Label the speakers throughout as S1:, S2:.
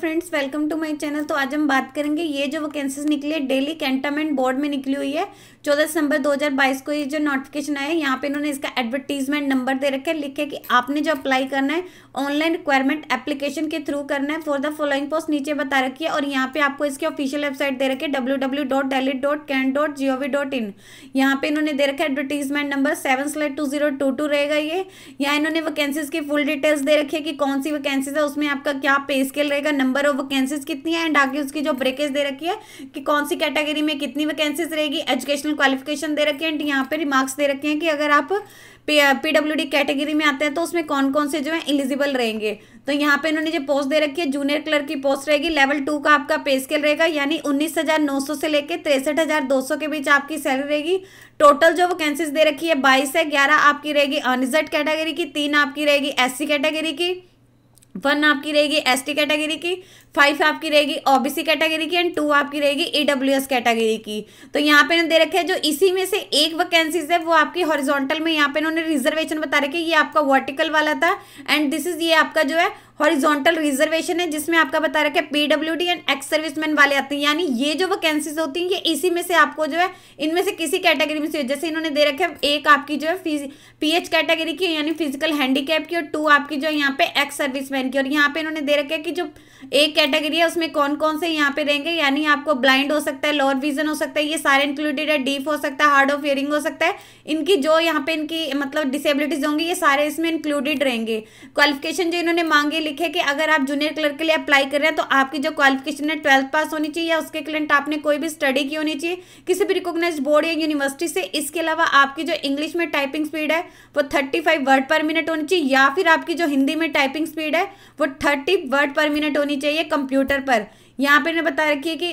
S1: friends welcome to my channel तो आज हम बात करेंगे ये जो वैकेंसीज निकली है डेली कैंटामेंट बोर्ड में निकली हुई है चौदह दिसंबर 2022 को ये जो नोटिफिकेशन आया है यहाँ पे इन्होंने इसका एडवर्टीजमेंट नंबर दे रखा है लिखे कि आपने जो अप्लाई करना है ऑनलाइन रिक्वायरमेंट एप्लीकेशन के थ्रू करना है फॉर द फॉलोइंग पोस्ट नीचे बता रखी है और यहाँ पे आपको इसकी ऑफिशियल वेबसाइट दे रखे W W dot daily dot can dot G O V dot in यहाँ पे इन्होंने दे रखा है advertisement number seven slash two zero two two रहेगा ये यहाँ इन्होंने वैकेंसीज की फुल डिटेल्स दे रखी है कि कौन सी वैकेंसीज है उसमें आपका क्या पे स्केल रहेगा नंबर ऑफ वैकेंसीज कितनी है एंड आगे उसकी जो ब्रेकेज दे रखी है कि कौन सी कैटेगरी में कितनी वैकेंसीज रहेगी एजुकेशनल क्वालिफिकेशन दे रखी है एंड यहाँ पे रिमार्क्स दे रखे हैं कि अगर आप पी डब्ल्यू डी कैटेगरी में आते हैं तो उसमें कौन कौन से जो है एलिजिबल रहेंगे तो यहाँ पे इन्होंने जो पोस्ट दे रखी है जूनियर क्लर्क की पोस्ट रहेगी लेवल टू का आपका पे स्केल रहेगा यानी उन्नीस हज़ार नौ सौ से लेकर तिरसठ हज़ार दो सौ के बीच आपकी सैलरी रहेगी टोटल जो वैकेंसीज दे रखी है बाईस है ग्यारह आपकी रहेगी अनरिजर्ट कैटेगरी की तीन आपकी रहेगी एससी कैटेगरी की वन आपकी रहेगी एसटी कैटेगरी की फाइव आपकी रहेगी ओबीसी कैटेगरी की एंड टू आपकी रहेगी ईडब्ल्यूएस कैटेगरी की तो यहाँ पे दे रखे हैं जो इसी में से एक वैकेंसीज है वो आपकी हॉरिजॉन्टल में यहाँ पे इन्होंने रिजर्वेशन बता रखे ये आपका वर्टिकल वाला था एंड दिस इज ये आपका जो है हॉरिजॉन्टल रिजर्वेशन है जिसमें आपका बता रखा है PW D and ex serviceman वाले आते हैं यानी ये जो वैकेंसीज होती हैं ये इसी में से आपको जो है इनमें से किसी कैटेगरी में से जैसे इन्होंने दे रखे एक आपकी जो है पी एच कैटेगरी की यानी फिजिकल हैंडीकैप की और टू आपकी जो है यहाँ पे एक्स सर्विसमैन की और यहाँ पे इन्होंने दे रखे है कि जो एक कैटेगरी है उसमें कौन कौन से यहाँ पे रहेंगे यानी आपको ब्लाइंड हो सकता है लोअर विजन हो सकता है ये सारे इंक्लूडेड है डीफ हो सकता है हार्ड ऑफ हियरिंग हो सकता है इनकी जो यहाँ पे इनकी मतलब डिसेबिलिटीज होंगी ये सारे इसमें इंक्लूडेड रहेंगे क्वालिफिकेशन जो इन्होंने मांगे लिखे कि अगर आप जूनियर क्लर्क के लिए अप्लाई कर रहे हैं तो आपकी जो क्वालिफिकेशन है ट्वेल्थ पास होनी चाहिए या उसके क्लेंट आपने कोई भी स्टडी की होनी चाहिए किसी भी रिकोगनाइज बोर्ड या यूनिवर्सिटी से इसके अलावा आपकी जो इंग्लिश में टाइपिंग स्पीड है वो थर्टी वर्ड पर मिनट होनी चाहिए या फिर आपकी जो हिंदी में टाइपिंग स्पीड है वो थर्टी वर्ड पर मिनट होनी चाहिए कंप्यूटर पर यहाँ पर बता रखी है कि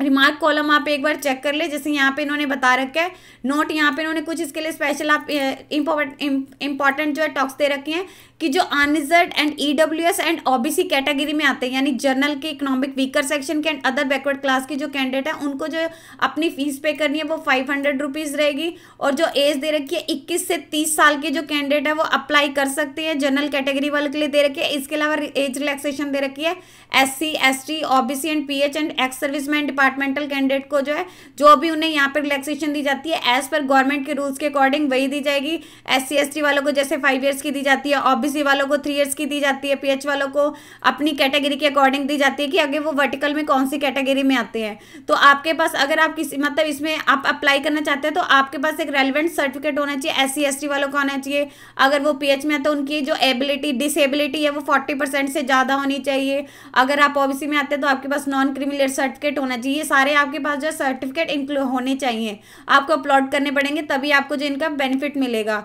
S1: रिमार्क कॉलम आप एक बार चेक कर ले जैसे यहाँ पे इन्होंने बता रखा है नोट यहाँ पे इन्होंने कुछ इसके लिए स्पेशल आप इंपॉर्टेंट जो है टॉक्स दे रखे हैं कि जो unreserved and EWS and OBC category में आते हैं यानी जर्नल के इकोनॉमिक वीकर सेक्शन के एंड अदर बैकवर्ड क्लास के जो कैंडिडेट हैं उनको जो अपनी फीस पे करनी है वो फाइव हंड्रेड रुपीज़ रहेगी और जो एज दे रखी है इक्कीस से तीस साल के जो कैंडिडेट है वो अप्लाई कर सकते हैं जनरल कैटेगरी वाले के लिए दे रखी है इसके अलावा एज रिलैक्सेशन दे रखी है S C S T OBC and P H and ex serviceman departmental candidate को जो है जो भी उन्हें यहाँ पर रिलैक्सेशन दी जाती है एज पर गवर्नमेंट के रूल्स के अकॉर्डिंग वही दी जाएगी एस सी वालों को जैसे फाइव ईयर्स की दी जाती है ओबीसी वालों को थ्री ईयर्स की दी जाती है पीएच वालों को अपनी कैटेगरी के अकॉर्डिंग दी जाती है कि आगे वो वर्टिकल में कौन सी कैटेगरी में आते हैं तो आपके पास अगर आप किसी मतलब इसमें आप अप्लाई करना चाहते हैं तो आपके पास एक रेलिवेंट सर्टिफिकेट होना चाहिए एस सी वालों का होना चाहिए अगर वो पी में है तो उनकी जो एबिलिटी डिसेबिलिटी है वो फोर्टी से ज़्यादा होनी चाहिए अगर आप ओबीसी में आते हैं तो आपके पास नॉन क्रिमिनल सर्टिफिकेट होना चाहिए ये सारे आपके पास जो सर्टिफिकेट इंक्लूड होने चाहिए आपको अपलोड करने पड़ेंगे तभी आपको जो इनका बेनिफिट मिलेगा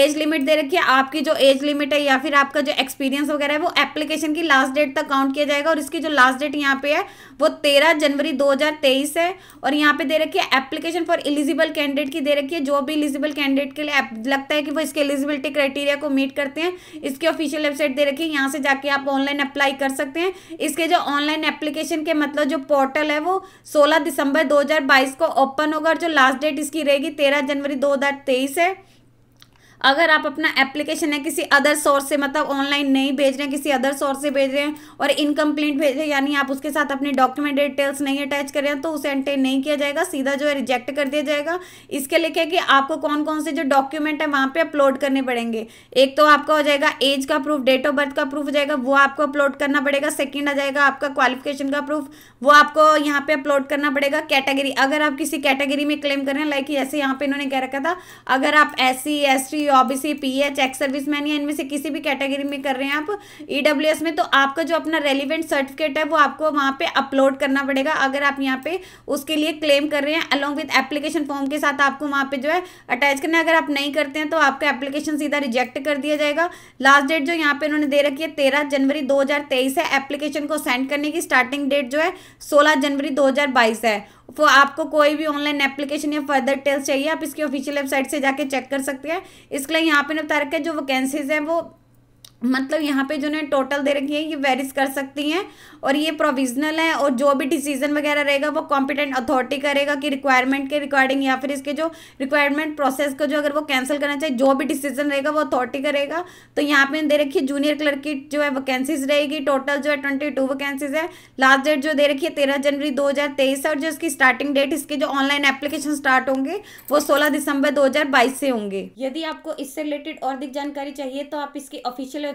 S1: एज लिमिट दे रखिए आपकी जो एज लिमिट है या फिर आपका जो एक्सपीरियंस वगैरह है वो एप्लीकेशन की लास्ट डेट तक काउंट किया जाएगा और इसकी जो लास्ट डेट यहाँ पे है वो तेरह जनवरी दो है और यहाँ पे दे रखिए एप्लीकेशन फॉर इलिजिबल कैंडिडेट की दे रखिए जो भी इलिजिबल कैंडिडेट के लिए लगता है कि वो इसके एलिजिबिलिटी क्राइटेरिया को मीट करते हैं इसकी ऑफिशियल वेबसाइट दे रखिए यहाँ से जाके आप ऑनलाइन अप्लाई कर सकते हैं इसके जो ऑनलाइन एप्लीकेशन के मतलब जो पोर्टल है वो 16 दिसंबर 2022 को ओपन होगा और जो लास्ट डेट इसकी रहेगी 13 जनवरी 2023 है अगर आप अपना एप्लीकेशन है किसी अदर सोर्स से मतलब ऑनलाइन नहीं भेज रहे हैं किसी अदर सोर्स से भेज रहे हैं और इनकम्प्लीट भेज रहे हैं यानी आप उसके साथ अपने डॉक्यूमेंट डिटेल्स नहीं अटैच कर रहे हैं तो उसे एंटेन नहीं किया जाएगा सीधा जो है रिजेक्ट कर दिया जाएगा इसके लिए क्या कि आपको कौन कौन से जो डॉक्यूमेंट है वहाँ पर अपलोड करने पड़ेंगे एक तो आपका हो जाएगा एज का प्रूफ डेट ऑफ बर्थ का प्रूफ हो जाएगा वो आपको अपलोड करना पड़ेगा सेकेंड आ जाएगा आपका क्वालिफिकेशन का प्रूफ वो आपको यहाँ पे अपलोड करना पड़ेगा कैटेगरी अगर आप किसी कैटेगरी में क्लेम कर रहे हैं लाइक जैसे यहाँ पे इन्होंने कह रखा था अगर आप S C S T OBC OBC PH ex service man या इनमें से किसी भी कैटेगरी में कर रहे हैं आप ईडब्ल्यू e में तो आपका जो अपना रेलिवेंट सर्टिफिकेट है वो आपको वहाँ पे अपलोड करना पड़ेगा अगर आप यहाँ पे उसके लिए क्लेम कर रहे हैं अलॉन्ग विद एप्लीकेशन फॉर्म के साथ आपको वहाँ पे जो है अटैच करना है अगर आप नहीं करते हैं तो आपका एप्लीकेशन सीधा रिजेक्ट कर दिया जाएगा लास्ट डेट जो यहाँ पे उन्होंने दे रखी है तेरह जनवरी दो है एप्लीकेशन को सेंड करने की स्टार्टिंग डेट जो है सोलह जनवरी दो है वो आपको कोई भी ऑनलाइन एप्लीकेशन या फर्दर टेल्स चाहिए आप इसकी ऑफिशियल वेबसाइट से जाके चेक कर सकते हैं इसके लिए यहाँ पे बता रखा है जो वैकेंसीज हैं वो मतलब यहाँ पे जो ने टोटल दे रखी है ये वेरिस कर सकती हैं और ये प्रोविजनल है और जो भी डिसीजन वगैरह रहेगा वो कॉम्पिटेंट अथॉरिटी करेगा कि रिक्वायरमेंट के रिकॉर्डिंग या फिर इसके जो रिक्वायरमेंट प्रोसेस को जो अगर वो कैंसिल करना चाहिए जो भी डिसीजन रहेगा वो अथॉरिटी करेगा तो यहाँ पे दे रखी है जूनियर क्लर्क की जो है वैकेंसीज रहेगी टोटल जो है ट्वेंटी टू वैकेंसीज है लास्ट डेट जो दे रखी है तेरह जनवरी दो हज़ार तेईस है और जो इसकी स्टार्टिंग डेट इसके जो ऑनलाइन एप्लीकेशन स्टार्ट होंगे वो सोलह दिसंबर दो हज़ार बाईस से होंगे यदि आपको इससे रिलेटेड और अधिक जानकारी चाहिए तो आप इसकी ऑफिशियल